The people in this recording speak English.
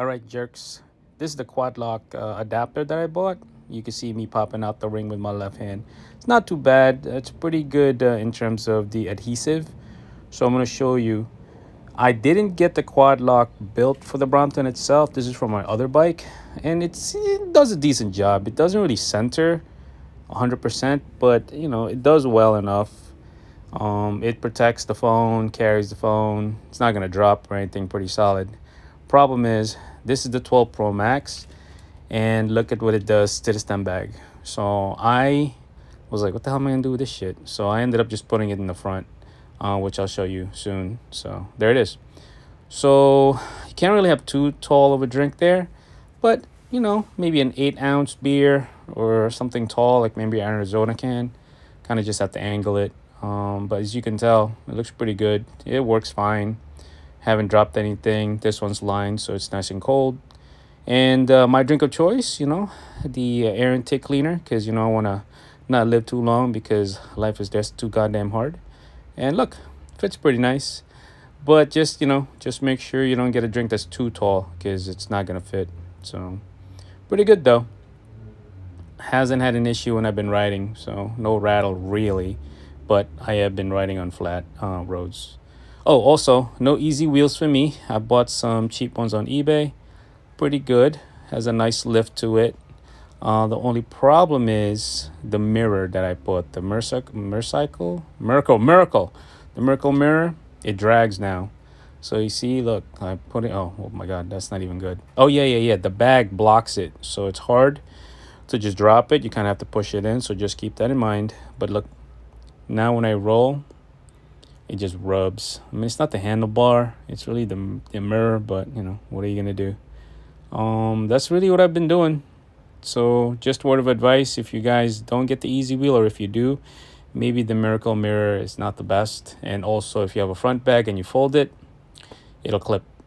all right jerks this is the quad lock uh, adapter that i bought you can see me popping out the ring with my left hand it's not too bad it's pretty good uh, in terms of the adhesive so i'm going to show you i didn't get the quad lock built for the brompton itself this is from my other bike and it's, it does a decent job it doesn't really center 100% but you know it does well enough um, it protects the phone carries the phone it's not going to drop or anything pretty solid problem is this is the 12 Pro Max and look at what it does to the stem bag. So I was like, what the hell am I gonna do with this shit? So I ended up just putting it in the front, uh, which I'll show you soon. So there it is. So you can't really have too tall of a drink there, but you know, maybe an eight ounce beer or something tall, like maybe an Arizona can. Kind of just have to angle it. Um, but as you can tell, it looks pretty good. It works fine. Haven't dropped anything. This one's lined, so it's nice and cold. And uh, my drink of choice, you know, the uh, Aaron Tick Cleaner, because, you know, I want to not live too long because life is just too goddamn hard. And look, fits pretty nice. But just, you know, just make sure you don't get a drink that's too tall because it's not going to fit. So, pretty good though. Hasn't had an issue when I've been riding, so no rattle really. But I have been riding on flat uh, roads. Oh, also, no easy wheels for me. I bought some cheap ones on eBay. Pretty good. Has a nice lift to it. Uh, the only problem is the mirror that I bought. The Mercycle, Mercycle? Miracle, Miracle. The Miracle mirror, it drags now. So you see, look, I put it, oh, oh my God, that's not even good. Oh yeah, yeah, yeah, the bag blocks it. So it's hard to just drop it. You kind of have to push it in. So just keep that in mind. But look, now when I roll, it just rubs. I mean, it's not the handlebar. It's really the, the mirror, but, you know, what are you going to do? Um, that's really what I've been doing. So just word of advice, if you guys don't get the easy wheel or if you do, maybe the miracle mirror is not the best. And also if you have a front bag and you fold it, it'll clip.